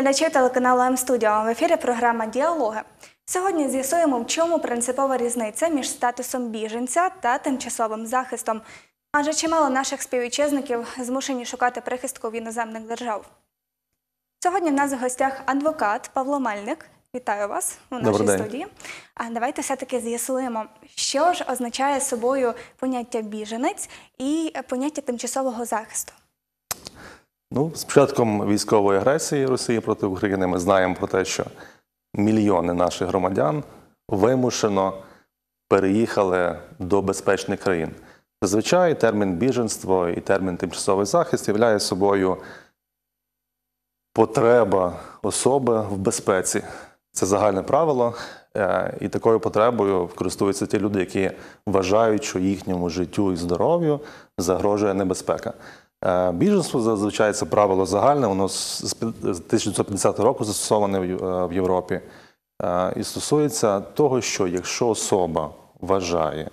глядачів телеканалу М-студіо. В ефірі програма Діалоги. Сьогодні з'ясуємо, в чому принципова різниця між статусом біженця та тимчасовим захистом. Адже чимало наших співвітчизників змушені шукати прихистку в іноземних держав. Сьогодні в нас в гостях адвокат Павло Мельник. Вітаю вас у нашій студії. А давайте все-таки з'ясуємо, що ж означає собою поняття біженець і поняття тимчасового захисту. Ну, з початком військової агресії Росії проти України ми знаємо про те, що мільйони наших громадян вимушено переїхали до безпечних країн. Зазвичай термін біженство і термін тимчасовий захист являє собою потреба особи в безпеці. Це загальне правило, е, і такою потребою користуються ті люди, які вважають, що їхньому життю і здоров'ю загрожує небезпека. Е, біженство зазвичай це правило загальне, воно з 1950 року застосоване в е, Європі. Е, і стосується того, що якщо особа вважає,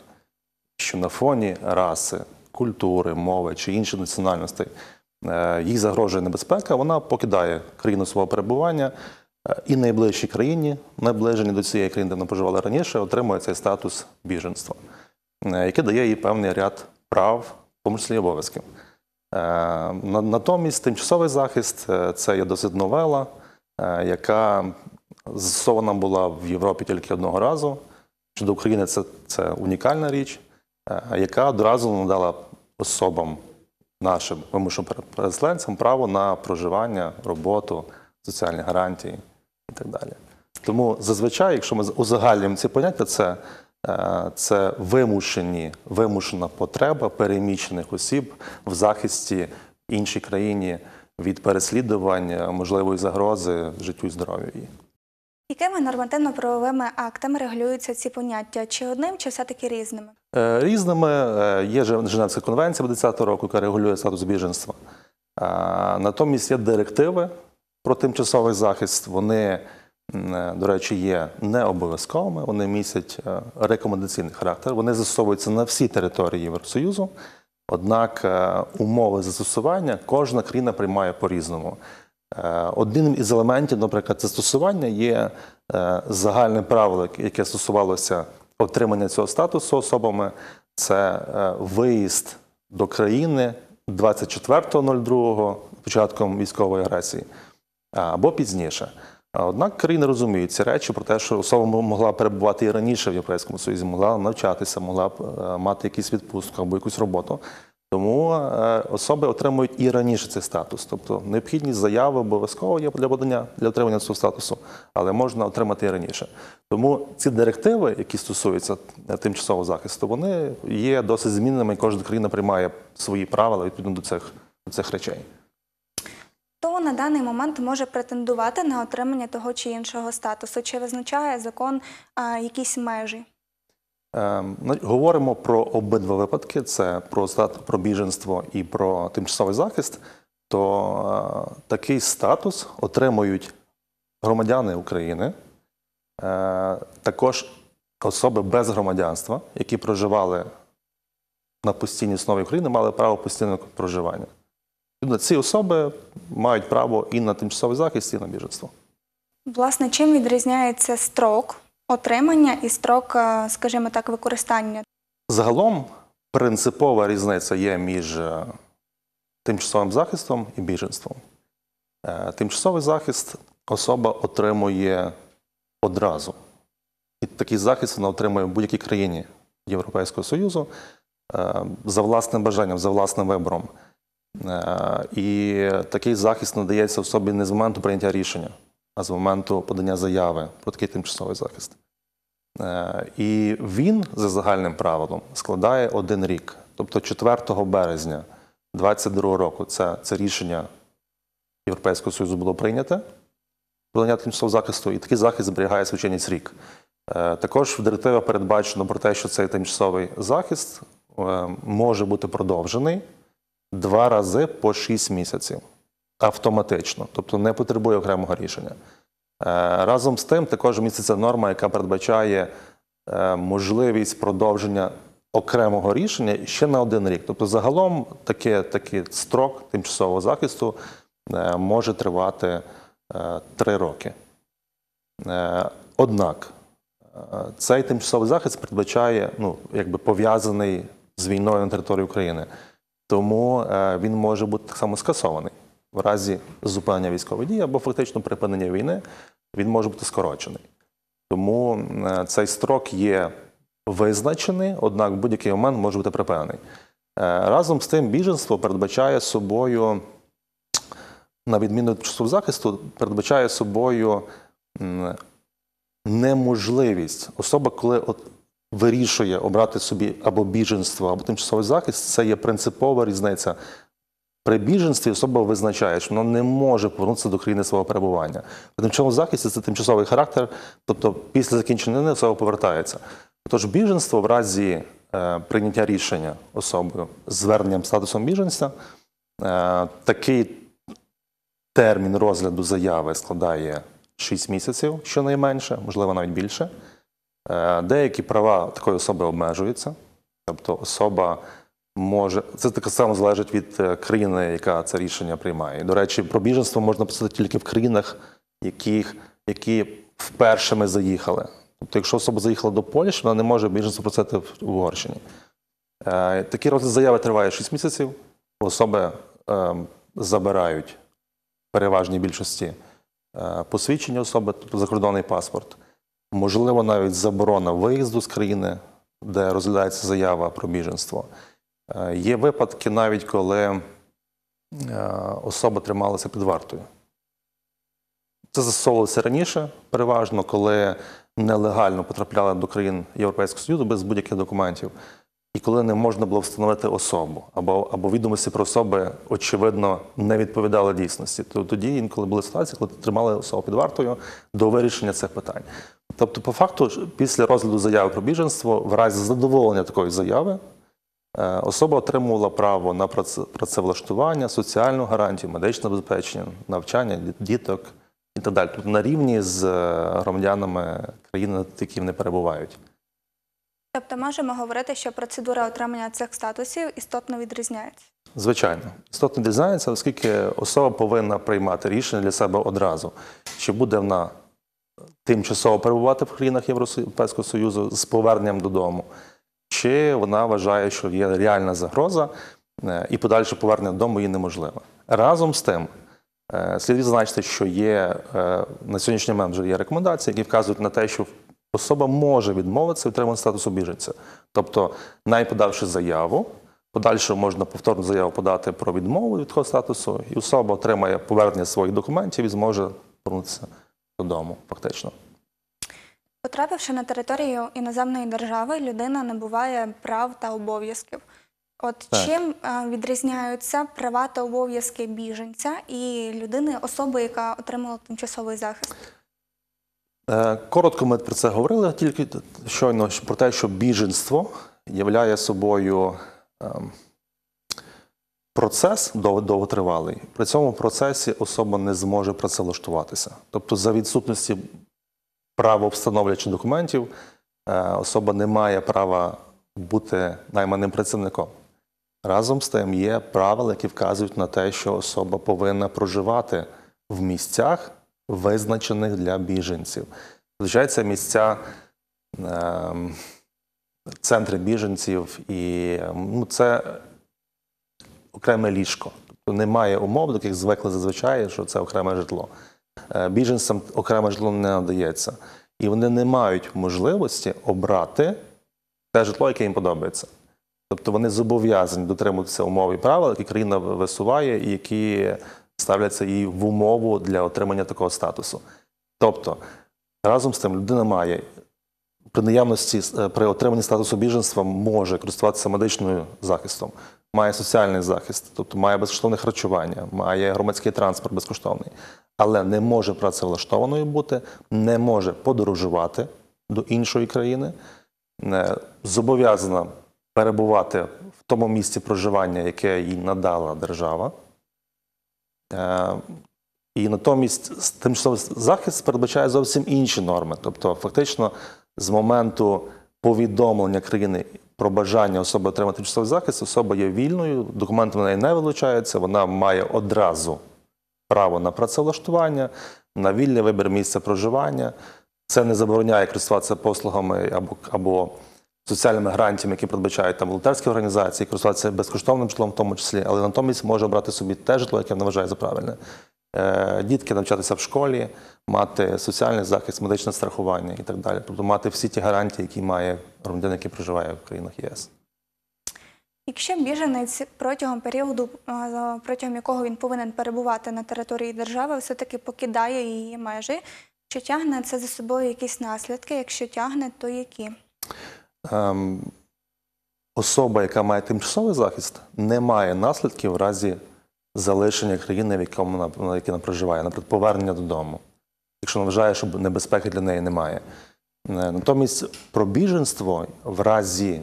що на фоні раси, культури, мови чи інших національностей їй загрожує небезпека, вона покидає країну свого перебування і найближчій країні, наближені до цієї країни, де вона проживала раніше, отримує цей статус біженства, який дає їй певний ряд прав, в тому числі обов'язків. Е, натомість тимчасовий захист е, це є досить новела, е, яка застосована була в Європі тільки одного разу. Щодо України це, це унікальна річ, яка одразу надала особам нашим вимушеним переселенцям право на проживання, роботу, соціальні гарантії і так далі. Тому зазвичай, якщо ми узагальнюємо ці поняття, це Е, це вимушені вимушена потреба перемічених осіб в захисті іншій країні від переслідувань, можливої загрози життю і здоров'ю її. Якими нормативно-правовими актами регулюються ці поняття? Чи одним, чи все-таки різними? Е, різними е, є Женевська конвенція 20 року, яка регулює статус біженства. Натомість є директиви про тимчасовий захист. Вони Е, до речі, є не обов'язковими. Вони містять е, рекомендаційний характер. Вони застосовуються на всі території Євросоюзу. Однак е, умови застосування кожна країна приймає по-різному. Одним із елементів, наприклад, застосування є загальне правило, яке стосувалося отримання цього статусу особами, це виїзд до країни 24.02 початком військової агресії або пізніше. Однак країни розуміють ці речі про те, що особа могла перебувати і раніше в Європейському Союзі, могла навчатися, могла е, мати якийсь відпустку або якусь роботу. Тому е, особи отримують і раніше цей статус, тобто необхідність заяви обов'язково є для подання для отримання цього статусу, але можна отримати і раніше. Тому ці директиви, які стосуються е, тимчасового захисту, вони є досить змінними. і Кожна країна приймає свої правила відповідно до цих, до цих речей на даний момент може претендувати на отримання того чи іншого статусу? Чи визначає закон а, якісь межі? Ем, ну, говоримо про обидва випадки: це про статус про біженство і про тимчасовий захист. То е, такий статус отримують громадяни України, е, також особи без громадянства, які проживали на постійній основі України, мали право постійного проживання. Ці особи мають право і на тимчасовий захист, і на біженство. Власне, чим відрізняється строк отримання і строк, е, скажімо так, використання? Загалом принципова різниця є між е, тимчасовим захистом і біженством. Е, тимчасовий захист особа отримує одразу. І такий захист вона отримує в будь-якій країні Європейського Союзу за власним бажанням, за власним вибором. Е, і такий захист надається особі не з моменту прийняття рішення, а з моменту подання заяви про такий тимчасовий захист. Е, і він за загальним правилом складає один рік, тобто 4 березня 2022 року це це рішення Європейського Союзу було прийнято подання тимчасового захисту, і такий захист зберігає чинність рік. Е, також в директиві передбачено про те, що цей тимчасовий захист може бути продовжений два рази по 6 місяців автоматично, тобто не потребує окремого рішення. Е, разом з тим, також міститься норма, яка передбачає е, можливість продовження окремого рішення ще на один рік. Тобто, загалом такий, такий строк тимчасового захисту е, може тривати три роки. Однак цей тимчасовий захист передбачає ну, якби пов'язаний з війною на території України. Тому е, він може бути так само скасований в разі зупинення військової дії або фактично припинення війни, він може бути скорочений. Тому е, цей строк є визначений, однак в будь-який момент може бути припинений. Е, разом з тим, біженство передбачає собою, на відміну від часу захисту, передбачає собою неможливість особа, коли вирішує обрати собі або біженство, або тимчасовий захист, це є принципова різниця. При біженстві особа визначає, що вона не може повернутися до країни свого перебування. При тимчасовому захисті це тимчасовий характер, тобто після закінчення дня особа повертається. Тож біженство в разі е, прийняття рішення особою зверненням статусом біженця, е, такий термін розгляду заяви складає 6 місяців, щонайменше, можливо, навіть більше. Е, деякі права такої особи обмежуються, тобто особа може. Це таке саме залежить від е, країни, яка це рішення приймає. До речі, про біженство можна писати тільки в країнах, яких, які вперше ми заїхали. Тобто, якщо особа заїхала до Польщі, вона не може біженство просити в Угорщині. Е, такий розгляд заяви триває 6 місяців, особи забирають в переважній більшості посвідчення особи, тобто закордонний паспорт можливо, навіть заборона виїзду з країни, де розглядається заява про біженство. Е, є випадки навіть коли е, особа трималася під вартою. Це застосовувалося раніше, переважно, коли нелегально потрапляли до країн Європейського Союзу без будь-яких документів, і коли не можна було встановити особу, або або відомості про особи, очевидно, не відповідали дійсності. То тоді інколи були ситуації, коли тримали особу під вартою до вирішення цих питань. Тобто, по факту, після розгляду заяви про біженство, в разі задоволення такої заяви, е, особа отримувала право на працевлаштування, соціальну гарантію, медичне забезпечення, навчання, діток і так далі. Тобто на рівні з е, громадянами країни, які вони перебувають. Тобто можемо говорити, що процедура отримання цих статусів істотно відрізняється. Звичайно, істотно відрізняється, оскільки особа повинна приймати рішення для себе одразу, чи буде вона тимчасово перебувати в країнах Європейського Союзу з поверненням додому, чи вона вважає, що є реальна загроза е, і подальше повернення додому її неможливо. Разом з тим. Е, слід відзначити, що є е, на сьогоднішній момент вже є рекомендації, які вказують на те, що особа може відмовитися від отримання статусу біженця. Тобто, найподавши заяву, подальше можна повторну заяву подати про відмову від такого статусу, і особа отримає повернення своїх документів і зможе повернутися додому, фактично. Потрапивши на територію іноземної держави, людина набуває прав та обов'язків. От так. чим е, відрізняються права та обов'язки біженця і людини, особи, яка отримала тимчасовий захист? Е, коротко ми про це говорили тільки щойно про те, що біженство являє собою ем, Процес довготривалий, при цьому процесі особа не зможе працевлаштуватися. Тобто, за відсутності правовстановлюючих документів, е, особа не має права бути найманим працівником. Разом з тим є правила, які вказують на те, що особа повинна проживати в місцях, визначених для біженців. Зазвичай це місця. Ем, центри біженців, і ну, це окреме ліжко. Тобто немає умов, до яких звикли зазвичай, що це окреме житло. Е, біженцям окреме житло не надається. І вони не мають можливості обрати те житло, яке їм подобається. Тобто вони зобов'язані дотримуватися умов і правил, які країна висуває, і які ставляться їй в умову для отримання такого статусу. Тобто, разом з тим, людина має при наявності е, при отриманні статусу біженства може користуватися медичним захистом, має соціальний захист, тобто має безкоштовне харчування, має громадський транспорт безкоштовний, але не може працевлаштованою бути, не може подорожувати до іншої країни, е, зобов'язана перебувати в тому місці проживання, яке їй надала держава. Е, і натомість тимчасовий захист передбачає зовсім інші норми. Тобто, фактично, з моменту повідомлення країни про бажання особи отримати тимчасовий захист, особа є вільною, документи на неї не вилучаються, вона має одразу право на працевлаштування, на вільний вибір місця проживання. Це не забороняє користуватися послугами або або соціальними гарантіями, які передбачають там волонтерські організації, користуватися безкоштовним житлом, в тому числі, але натомість може обрати собі те житло, яке вона вважає за правильне. Е, дітки навчатися в школі, мати соціальний захист, медичне страхування і так далі. Тобто мати всі ті гарантії, які має громадян, який проживає в країнах ЄС. Якщо біженець протягом періоду, е, протягом якого він повинен перебувати на території держави, все-таки покидає її межі, чи тягне це за собою якісь наслідки? Якщо тягне, то які? Ем, особа, яка має тимчасовий захист, не має наслідків в разі залишення країни, в якому вона, на якій вона проживає, наприклад, повернення додому, якщо вона вважає, що небезпеки для неї немає. Е, натомість про біженство в разі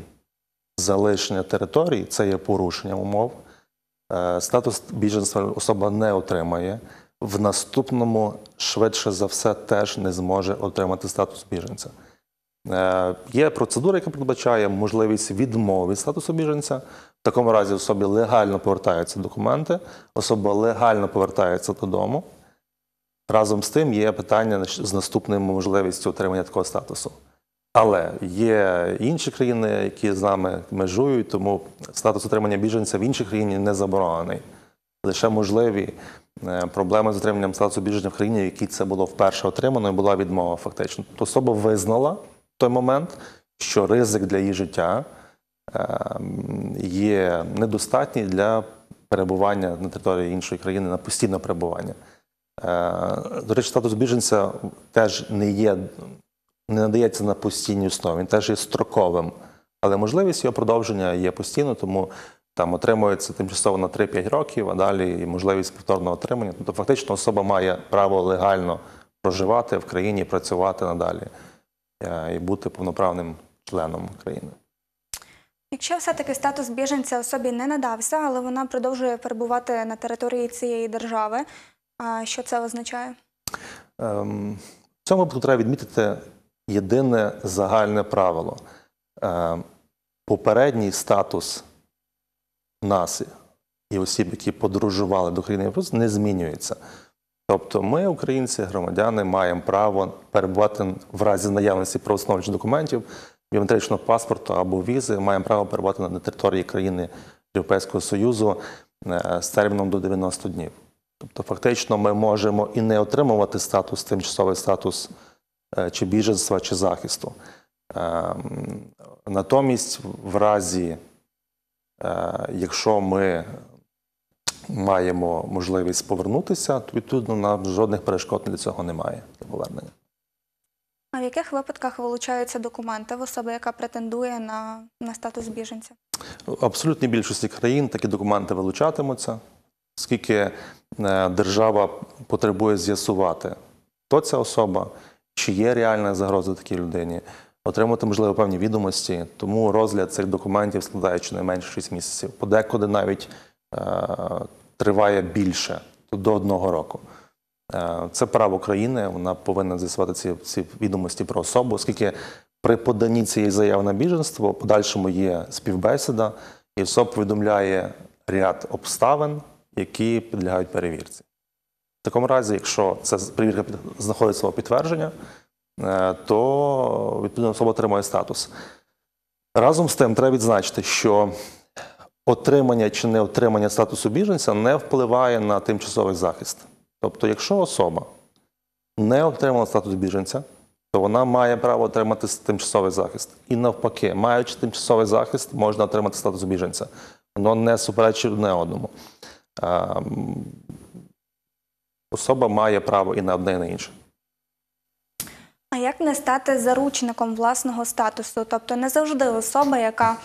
залишення території це є порушенням умов. Е, статус біженства особа не отримає. В наступному швидше за все теж не зможе отримати статус біженця. Е, є процедура, яка передбачає можливість відмови від статусу біженця. В такому разі особі легально повертаються документи, особа легально повертається додому. Разом з тим є питання з наступною можливістю отримання такого статусу. Але є інші країни, які з нами межують, тому статус отримання біженця в іншій країні не заборонений. Лише можливі е, проблеми з отриманням статусу біженця в країні, в якій це було вперше отримано, і була відмова фактично. Тобто особа визнала той момент, що ризик для її життя ем, є недостатній для перебування на території іншої країни на постійне перебування. Е, до речі, статус біженця теж не є, не надається на постійній основі, він теж є строковим, але можливість його продовження є постійно, тому там отримується тимчасово на 3-5 років, а далі можливість повторного отримання. Тобто, фактично, особа має право легально проживати в країні, працювати надалі. Е, і бути повноправним членом країни. Якщо все-таки статус біженця особі не надався, але вона продовжує перебувати на території цієї держави, що це означає? Ем, в цьому випадку треба відмітити єдине загальне правило. Ем, попередній статус нас і осіб, які подорожували до країни, не змінюється. Тобто ми, українці, громадяни, маємо право перебувати в разі наявності правостановчих документів, біометричного паспорту або візи, маємо право перебувати на території країни Європейського Союзу е, з терміном до 90 днів. Тобто, фактично, ми можемо і не отримувати статус, тимчасовий статус е, чи біженства, чи захисту. Ем, натомість, в разі, е, якщо ми маємо можливість повернутися, то відповідно нам жодних перешкод для цього немає для повернення. А в яких випадках вилучаються документи в особи, яка претендує на, на статус біженця? В абсолютній більшості країн такі документи вилучатимуться, оскільки е, держава потребує з'ясувати, хто ця особа, чи є реальна загроза такій людині, отримати, можливо, певні відомості. Тому розгляд цих документів складає щонайменше 6 місяців. Подекуди навіть Е, триває більше до одного року. Е, це право країни, вона повинна з'ясувати ці ці відомості про особу, оскільки при поданні цієї заяви на біженство, подальшому є співбесіда, і СОП повідомляє ряд обставин, які підлягають перевірці. В такому разі, якщо ця перевірка знаходить свого підтвердження, е, то відповідно особа отримує статус. Разом з тим, треба відзначити, що отримання чи не отримання статусу біженця не впливає на тимчасовий захист. Тобто, якщо особа не отримала статус біженця, то вона має право отримати тимчасовий захист. І навпаки, маючи тимчасовий захист, можна отримати статус біженця. Воно не суперечить одне одному. Особа має право і на одне, і на інше. А як не стати заручником власного статусу? Тобто не завжди особа, яка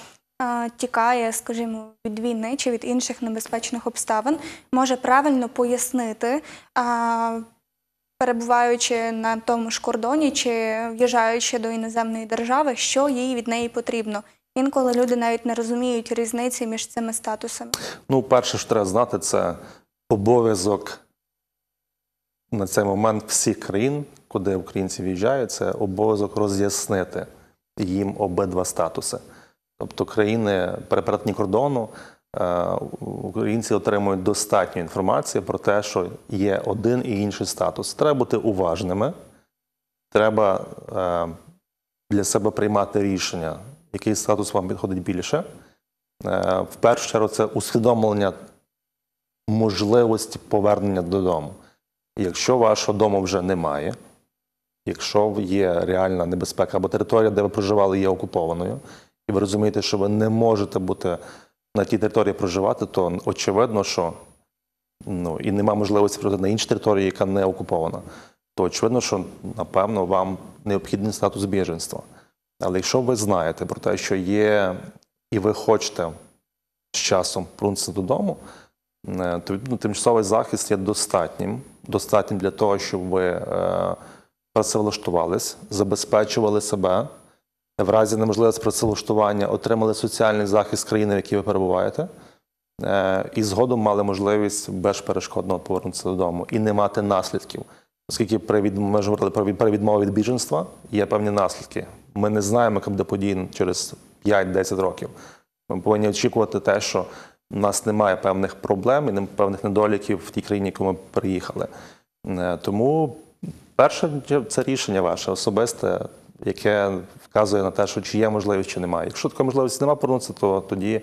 тікає, скажімо, від війни чи від інших небезпечних обставин, може правильно пояснити. Перебуваючи на тому ж кордоні чи в'їжджаючи до іноземної держави, що їй від неї потрібно. Інколи люди навіть не розуміють різниці між цими статусами. Ну, перше, що треба знати, це обов'язок на цей момент всіх країн, куди українці в'їжджають, це обов'язок роз'яснити їм обидва статуси. Тобто країни перетні кордону е, українці отримують достатньо інформації про те, що є один і інший статус. Треба бути уважними, треба е, для себе приймати рішення, який статус вам підходить більше. Е, в першу чергу, це усвідомлення можливості повернення додому. Якщо вашого дому вже немає, якщо є реальна небезпека або територія, де ви проживали, є окупованою і ви розумієте, що ви не можете бути на тій території проживати, то очевидно, що ну і нема можливості прожити на іншій території, яка не окупована, то очевидно, що напевно вам необхідний статус біженства. Але якщо ви знаєте про те, що є, і ви хочете з часом прунутися додому, е, то ну, тимчасовий захист є достатнім, достатнім для того, щоб ви е, працевлаштувались, забезпечували себе в разі неможливості працевлаштування отримали соціальний захист країни, в якій ви перебуваєте, е, і згодом мали можливість безперешкодно повернутися додому і не мати наслідків. Оскільки при ми ж говорили про відмову від біженства є певні наслідки. Ми не знаємо, як буде подій через 5-10 років. Ми повинні очікувати те, що в нас немає певних проблем і певних недоліків в тій країні, яку ми приїхали. Е, тому перше це рішення ваше особисте яке вказує на те, що чи є можливість, чи немає. Якщо такої можливості немає повернутися, то тоді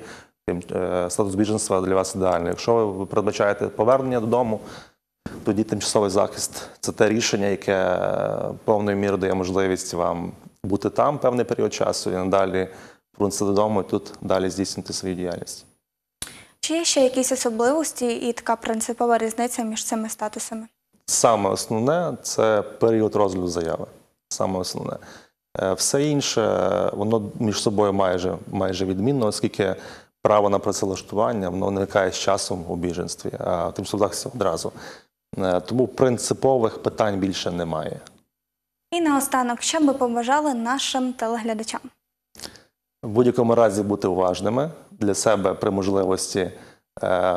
е, статус біженства для вас ідеальний. Якщо ви передбачаєте повернення додому, тоді тимчасовий захист це те рішення, яке е, повною мірою дає можливість вам бути там певний період часу і надалі повернутися додому і тут далі здійснити свою діяльність. Чи є ще якісь особливості і така принципова різниця між цими статусами? Саме основне це період розгляду заяви. Саме основне. Е, все інше, е, воно між собою майже майже відмінно, оскільки право на працевлаштування воно виникає з часом у біженстві, а в тимчасових одразу. Е, тому принципових питань більше немає. І наостанок, що би побажали нашим телеглядачам? В будь-якому разі бути уважними для себе при можливості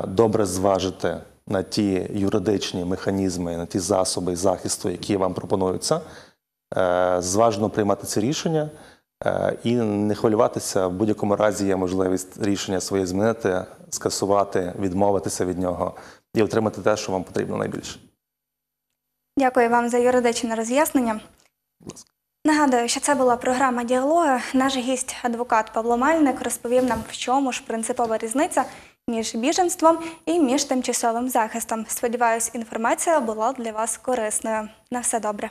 добре зважити на ті юридичні механізми, на ті засоби захисту, які вам пропонуються. Е, зважено приймати це рішення е, і не хвилюватися в будь-якому разі є можливість рішення своє змінити, скасувати, відмовитися від нього і отримати те, що вам потрібно найбільше. Дякую вам за юридичне роз'яснення. Нагадую, що це була програма діалоги. Наш гість, адвокат Павло Мальник, розповів нам, в чому ж принципова різниця між біженством і між тимчасовим захистом. Сподіваюсь, інформація була для вас корисною. На все добре.